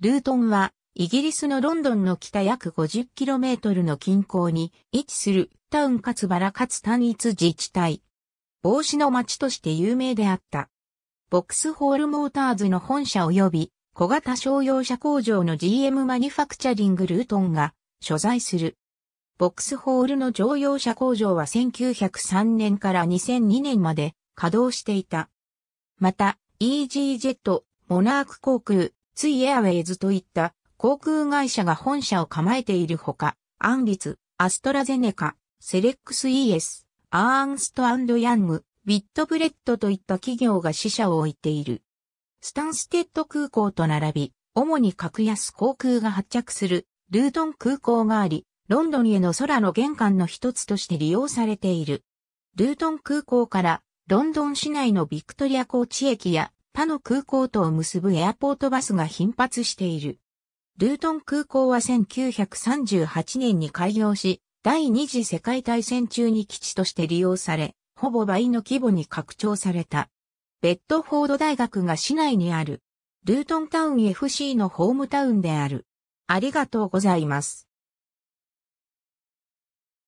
ルートンは、イギリスのロンドンの北約 50km の近郊に位置するタウンかつバラかつ単一自治体。帽子の町として有名であった。ボックスホールモーターズの本社及び小型商用車工場の GM マニファクチャリングルートンが所在する。ボックスホールの乗用車工場は1903年から2002年まで稼働していた。また、e g ジェット、モナーク航空、ツイエアウェイズといった航空会社が本社を構えているほか、アンリツ、アストラゼネカ、セレックス ES、アーンストヤング、ビットブレッドといった企業が支社を置いている。スタンステッド空港と並び、主に格安航空が発着するルートン空港があり、ロンドンへの空の玄関の一つとして利用されている。ルートン空港からロンドン市内のビクトリア高地駅や他の空港とを結ぶエアポートバスが頻発している。ルートン空港は1938年に開業し、第二次世界大戦中に基地として利用され、ほぼ倍の規模に拡張された。ベッドフォード大学が市内にある。ルートンタウン FC のホームタウンである。ありがとうございます。